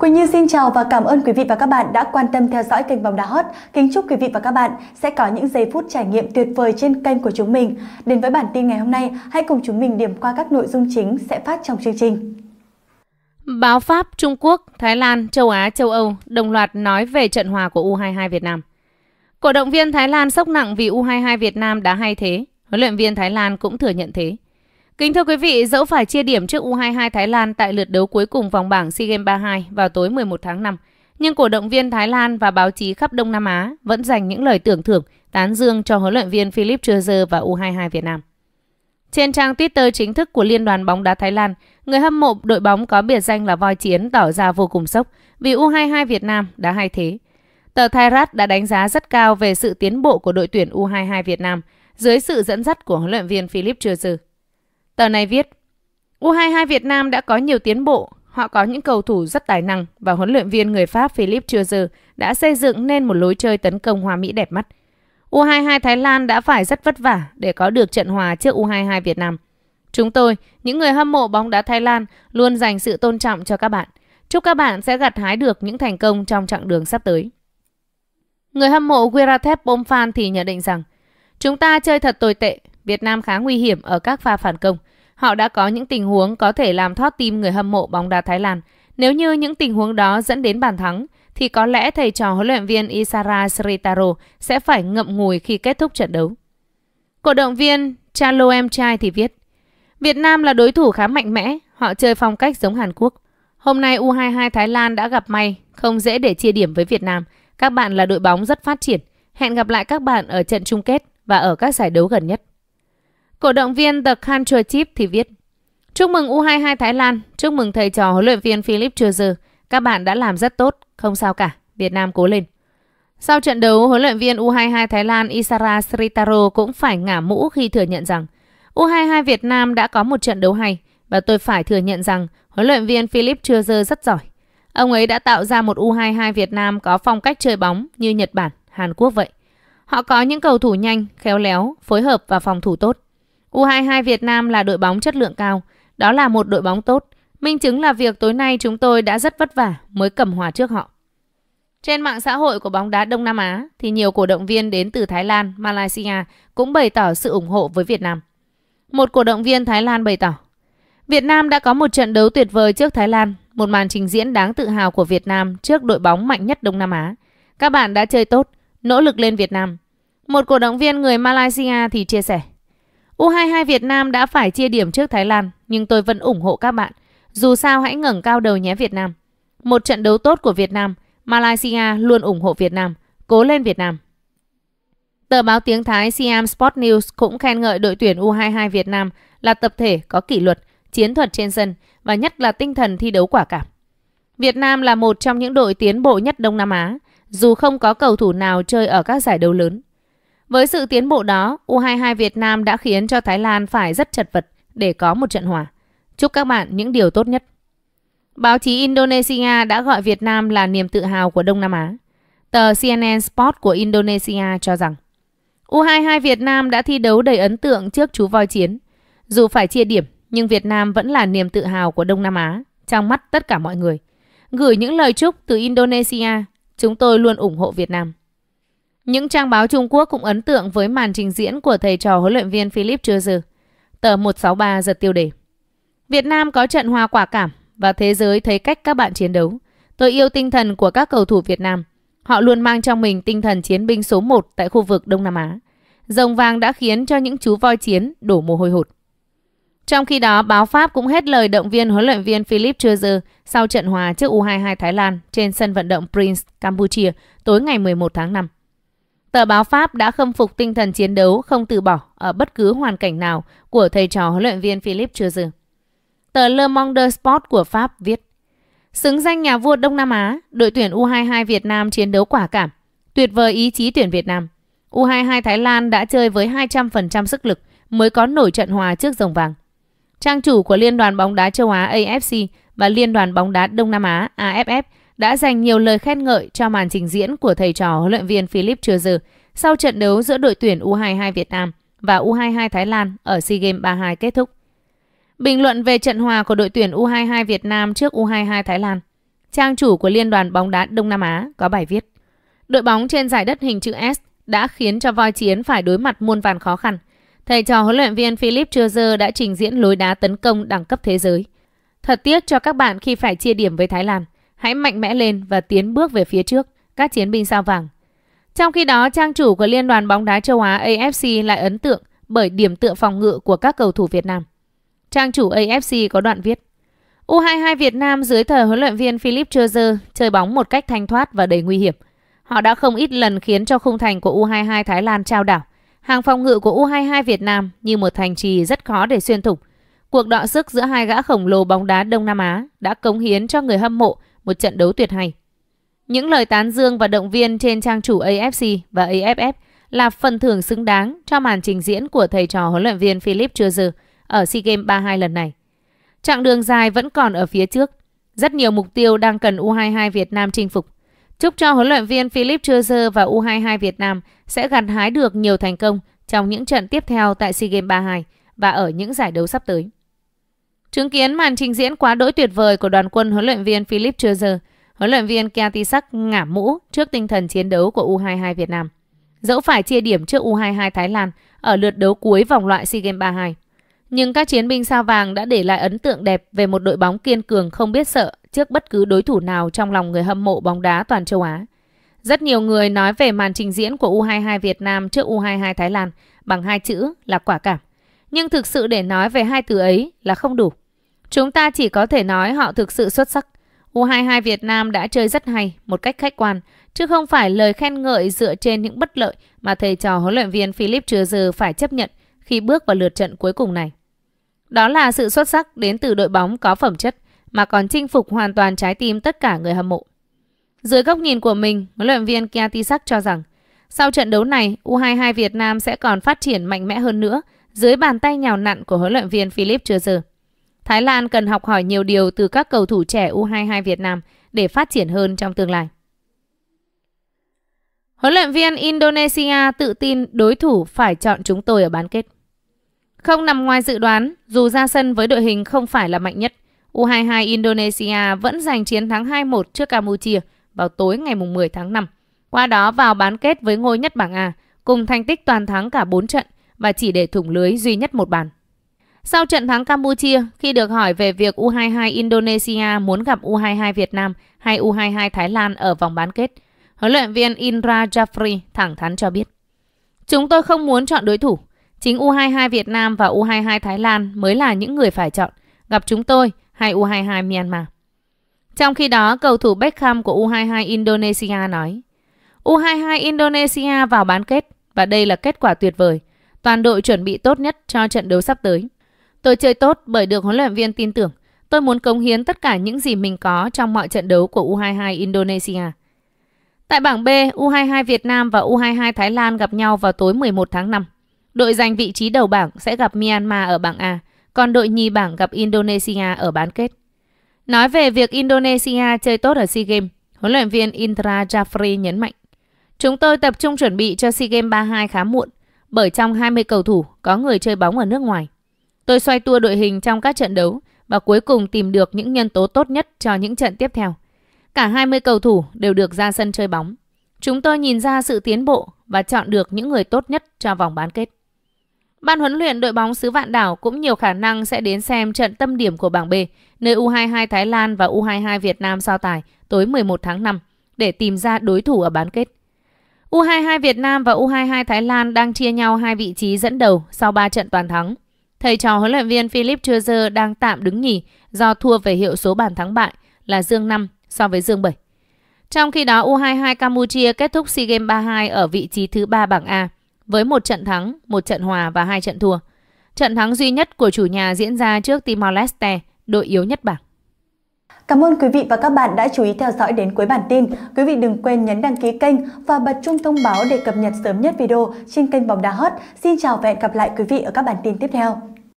Quỳnh Như xin chào và cảm ơn quý vị và các bạn đã quan tâm theo dõi kênh Bóng Đá Hot. Kính chúc quý vị và các bạn sẽ có những giây phút trải nghiệm tuyệt vời trên kênh của chúng mình. Đến với bản tin ngày hôm nay, hãy cùng chúng mình điểm qua các nội dung chính sẽ phát trong chương trình. Báo Pháp, Trung Quốc, Thái Lan, châu Á, châu Âu đồng loạt nói về trận hòa của U22 Việt Nam. Cổ động viên Thái Lan sốc nặng vì U22 Việt Nam đã hay thế. Huấn luyện viên Thái Lan cũng thừa nhận thế. Kính thưa quý vị, dẫu phải chia điểm trước U22 Thái Lan tại lượt đấu cuối cùng vòng bảng SEA Games 32 vào tối 11 tháng 5, nhưng cổ động viên Thái Lan và báo chí khắp Đông Nam Á vẫn dành những lời tưởng thưởng, tán dương cho huấn luyện viên Philip Chuzer và U22 Việt Nam. Trên trang Twitter chính thức của Liên đoàn bóng đá Thái Lan, người hâm mộ đội bóng có biệt danh là voi chiến tỏ ra vô cùng sốc vì U22 Việt Nam đã hay thế. Tờ Thairat đã đánh giá rất cao về sự tiến bộ của đội tuyển U22 Việt Nam dưới sự dẫn dắt của huấn luyện viên Philip Chuzer. Tờ này viết, U22 Việt Nam đã có nhiều tiến bộ, họ có những cầu thủ rất tài năng và huấn luyện viên người Pháp Philippe Chuzer đã xây dựng nên một lối chơi tấn công hoa mỹ đẹp mắt. U22 Thái Lan đã phải rất vất vả để có được trận hòa trước U22 Việt Nam. Chúng tôi, những người hâm mộ bóng đá Thái Lan, luôn dành sự tôn trọng cho các bạn. Chúc các bạn sẽ gặt hái được những thành công trong chặng đường sắp tới. Người hâm mộ Wiratep Bomphan thì nhận định rằng Chúng ta chơi thật tồi tệ, Việt Nam khá nguy hiểm ở các pha phản công – họ đã có những tình huống có thể làm thoát tim người hâm mộ bóng đá Thái Lan. Nếu như những tình huống đó dẫn đến bàn thắng, thì có lẽ thầy trò huấn luyện viên Isara Sritaro sẽ phải ngậm ngùi khi kết thúc trận đấu. Cổ động viên Chaloem Chai thì viết, Việt Nam là đối thủ khá mạnh mẽ, họ chơi phong cách giống Hàn Quốc. Hôm nay U22 Thái Lan đã gặp may, không dễ để chia điểm với Việt Nam. Các bạn là đội bóng rất phát triển. Hẹn gặp lại các bạn ở trận chung kết và ở các giải đấu gần nhất. Cổ động viên The Culture Chip thì viết Chúc mừng U22 Thái Lan, chúc mừng thầy trò huấn luyện viên Philip Chuzer. Các bạn đã làm rất tốt, không sao cả, Việt Nam cố lên. Sau trận đấu, huấn luyện viên U22 Thái Lan Isara Sritaro cũng phải ngả mũ khi thừa nhận rằng U22 Việt Nam đã có một trận đấu hay và tôi phải thừa nhận rằng huấn luyện viên Philip Chuzer rất giỏi. Ông ấy đã tạo ra một U22 Việt Nam có phong cách chơi bóng như Nhật Bản, Hàn Quốc vậy. Họ có những cầu thủ nhanh, khéo léo, phối hợp và phòng thủ tốt. U22 Việt Nam là đội bóng chất lượng cao, đó là một đội bóng tốt. Minh chứng là việc tối nay chúng tôi đã rất vất vả mới cầm hòa trước họ. Trên mạng xã hội của bóng đá Đông Nam Á thì nhiều cổ động viên đến từ Thái Lan, Malaysia cũng bày tỏ sự ủng hộ với Việt Nam. Một cổ động viên Thái Lan bày tỏ, Việt Nam đã có một trận đấu tuyệt vời trước Thái Lan, một màn trình diễn đáng tự hào của Việt Nam trước đội bóng mạnh nhất Đông Nam Á. Các bạn đã chơi tốt, nỗ lực lên Việt Nam. Một cổ động viên người Malaysia thì chia sẻ, U22 Việt Nam đã phải chia điểm trước Thái Lan, nhưng tôi vẫn ủng hộ các bạn. Dù sao hãy ngẩng cao đầu nhé Việt Nam. Một trận đấu tốt của Việt Nam, Malaysia luôn ủng hộ Việt Nam. Cố lên Việt Nam. Tờ báo tiếng Thái Siam Sport News cũng khen ngợi đội tuyển U22 Việt Nam là tập thể có kỷ luật, chiến thuật trên sân và nhất là tinh thần thi đấu quả cảm. Việt Nam là một trong những đội tiến bộ nhất Đông Nam Á, dù không có cầu thủ nào chơi ở các giải đấu lớn. Với sự tiến bộ đó, U22 Việt Nam đã khiến cho Thái Lan phải rất chật vật để có một trận hòa. Chúc các bạn những điều tốt nhất. Báo chí Indonesia đã gọi Việt Nam là niềm tự hào của Đông Nam Á. Tờ CNN Sport của Indonesia cho rằng U22 Việt Nam đã thi đấu đầy ấn tượng trước chú voi chiến. Dù phải chia điểm, nhưng Việt Nam vẫn là niềm tự hào của Đông Nam Á trong mắt tất cả mọi người. Gửi những lời chúc từ Indonesia, chúng tôi luôn ủng hộ Việt Nam. Những trang báo Trung Quốc cũng ấn tượng với màn trình diễn của thầy trò huấn luyện viên Philip Chưa Dư. Tờ 163 giật tiêu đề. Việt Nam có trận hoa quả cảm và thế giới thấy cách các bạn chiến đấu. Tôi yêu tinh thần của các cầu thủ Việt Nam. Họ luôn mang trong mình tinh thần chiến binh số 1 tại khu vực Đông Nam Á. Rồng vàng đã khiến cho những chú voi chiến đổ mồ hôi hột. Trong khi đó, báo Pháp cũng hết lời động viên huấn luyện viên Philip Chuzer sau trận hòa trước U22 Thái Lan trên sân vận động Prince, Campuchia tối ngày 11 tháng 5. Tờ báo Pháp đã khâm phục tinh thần chiến đấu không từ bỏ ở bất cứ hoàn cảnh nào của thầy trò huấn luyện viên Philip chưa dừng. Tờ Le Monde Sport của Pháp viết Xứng danh nhà vua Đông Nam Á, đội tuyển U22 Việt Nam chiến đấu quả cảm. Tuyệt vời ý chí tuyển Việt Nam. U22 Thái Lan đã chơi với 200% sức lực mới có nổi trận hòa trước rồng vàng. Trang chủ của Liên đoàn bóng đá châu Á AFC và Liên đoàn bóng đá Đông Nam Á AFF đã dành nhiều lời khen ngợi cho màn trình diễn của thầy trò huấn luyện viên Philip Chưa Dư sau trận đấu giữa đội tuyển U22 Việt Nam và U22 Thái Lan ở SEA Games 32 kết thúc. Bình luận về trận hòa của đội tuyển U22 Việt Nam trước U22 Thái Lan, trang chủ của Liên đoàn bóng đá Đông Nam Á có bài viết Đội bóng trên giải đất hình chữ S đã khiến cho voi chiến phải đối mặt muôn vàn khó khăn. Thầy trò huấn luyện viên Philip Chưa đã trình diễn lối đá tấn công đẳng cấp thế giới. Thật tiếc cho các bạn khi phải chia điểm với Thái Lan. Hãy mạnh mẽ lên và tiến bước về phía trước, các chiến binh sao vàng. Trong khi đó, trang chủ của Liên đoàn bóng đá châu Á AFC lại ấn tượng bởi điểm tựa phòng ngự của các cầu thủ Việt Nam. Trang chủ AFC có đoạn viết U22 Việt Nam dưới thời huấn luyện viên Philip Chozer chơi bóng một cách thanh thoát và đầy nguy hiểm. Họ đã không ít lần khiến cho khung thành của U22 Thái Lan trao đảo. Hàng phòng ngự của U22 Việt Nam như một thành trì rất khó để xuyên thủng. Cuộc đọ sức giữa hai gã khổng lồ bóng đá Đông Nam Á đã cống hiến cho người hâm mộ một trận đấu tuyệt hay. Những lời tán dương và động viên trên trang chủ AFC và AFF là phần thưởng xứng đáng cho màn trình diễn của thầy trò huấn luyện viên Philip Chuzer ở SEA Games 32 lần này. Chặng đường dài vẫn còn ở phía trước. Rất nhiều mục tiêu đang cần U22 Việt Nam chinh phục. Chúc cho huấn luyện viên Philip Chuzer và U22 Việt Nam sẽ gặt hái được nhiều thành công trong những trận tiếp theo tại SEA Games 32 và ở những giải đấu sắp tới. Chứng kiến màn trình diễn quá đỗi tuyệt vời của đoàn quân huấn luyện viên Philip Trozer, huấn luyện viên Kiatisak ngả mũ trước tinh thần chiến đấu của U22 Việt Nam. Dẫu phải chia điểm trước U22 Thái Lan ở lượt đấu cuối vòng loại SEA Games 32, nhưng các chiến binh sao vàng đã để lại ấn tượng đẹp về một đội bóng kiên cường không biết sợ trước bất cứ đối thủ nào trong lòng người hâm mộ bóng đá toàn châu Á. Rất nhiều người nói về màn trình diễn của U22 Việt Nam trước U22 Thái Lan bằng hai chữ là quả cảm. Nhưng thực sự để nói về hai từ ấy là không đủ. Chúng ta chỉ có thể nói họ thực sự xuất sắc. U22 Việt Nam đã chơi rất hay, một cách khách quan, chứ không phải lời khen ngợi dựa trên những bất lợi mà thầy trò huấn luyện viên Philip chưa giờ phải chấp nhận khi bước vào lượt trận cuối cùng này. Đó là sự xuất sắc đến từ đội bóng có phẩm chất mà còn chinh phục hoàn toàn trái tim tất cả người hâm mộ. Dưới góc nhìn của mình, huấn luyện viên Kiatisak cho rằng sau trận đấu này, U22 Việt Nam sẽ còn phát triển mạnh mẽ hơn nữa dưới bàn tay nhào nặn của huấn luyện viên Philip chưa giờ Thái Lan cần học hỏi nhiều điều từ các cầu thủ trẻ U22 Việt Nam để phát triển hơn trong tương lai. Huấn luyện viên Indonesia tự tin đối thủ phải chọn chúng tôi ở bán kết. Không nằm ngoài dự đoán, dù ra sân với đội hình không phải là mạnh nhất, U22 Indonesia vẫn giành chiến thắng 2-1 trước Campuchia vào tối ngày 10 tháng 5. Qua đó vào bán kết với ngôi nhất bảng A, cùng thành tích toàn thắng cả 4 trận và chỉ để thủng lưới duy nhất một bàn. Sau trận thắng Campuchia, khi được hỏi về việc U22 Indonesia muốn gặp U22 Việt Nam hay U22 Thái Lan ở vòng bán kết, huấn luyện viên Indra Jafri thẳng thắn cho biết. Chúng tôi không muốn chọn đối thủ. Chính U22 Việt Nam và U22 Thái Lan mới là những người phải chọn, gặp chúng tôi hay U22 Myanmar. Trong khi đó, cầu thủ Beckham của U22 Indonesia nói, U22 Indonesia vào bán kết và đây là kết quả tuyệt vời. Toàn đội chuẩn bị tốt nhất cho trận đấu sắp tới. Tôi chơi tốt bởi được huấn luyện viên tin tưởng. Tôi muốn cống hiến tất cả những gì mình có trong mọi trận đấu của U22 Indonesia. Tại bảng B, U22 Việt Nam và U22 Thái Lan gặp nhau vào tối 11 tháng 5. Đội giành vị trí đầu bảng sẽ gặp Myanmar ở bảng A, còn đội nhì bảng gặp Indonesia ở bán kết. Nói về việc Indonesia chơi tốt ở SEA Games, huấn luyện viên Indra Jafri nhấn mạnh. Chúng tôi tập trung chuẩn bị cho SEA Games 32 khá muộn, bởi trong 20 cầu thủ có người chơi bóng ở nước ngoài. Tôi xoay tua đội hình trong các trận đấu và cuối cùng tìm được những nhân tố tốt nhất cho những trận tiếp theo. Cả 20 cầu thủ đều được ra sân chơi bóng. Chúng tôi nhìn ra sự tiến bộ và chọn được những người tốt nhất cho vòng bán kết. Ban huấn luyện đội bóng xứ Vạn Đảo cũng nhiều khả năng sẽ đến xem trận tâm điểm của bảng B, nơi U22 Thái Lan và U22 Việt Nam so tài tối 11 tháng 5 để tìm ra đối thủ ở bán kết. U22 Việt Nam và U22 Thái Lan đang chia nhau hai vị trí dẫn đầu sau 3 trận toàn thắng. Thầy trò huấn luyện viên Philip Churzer đang tạm đứng nhì do thua về hiệu số bàn thắng bại là dương 5 so với dương 7. Trong khi đó, U22 Campuchia kết thúc SEA Games 32 ở vị trí thứ 3 bảng A với một trận thắng, một trận hòa và hai trận thua. Trận thắng duy nhất của chủ nhà diễn ra trước Timor-Leste, đội yếu nhất bảng. Cảm ơn quý vị và các bạn đã chú ý theo dõi đến cuối bản tin. Quý vị đừng quên nhấn đăng ký kênh và bật chuông thông báo để cập nhật sớm nhất video trên kênh Bóng Đá Hot. Xin chào và hẹn gặp lại quý vị ở các bản tin tiếp theo.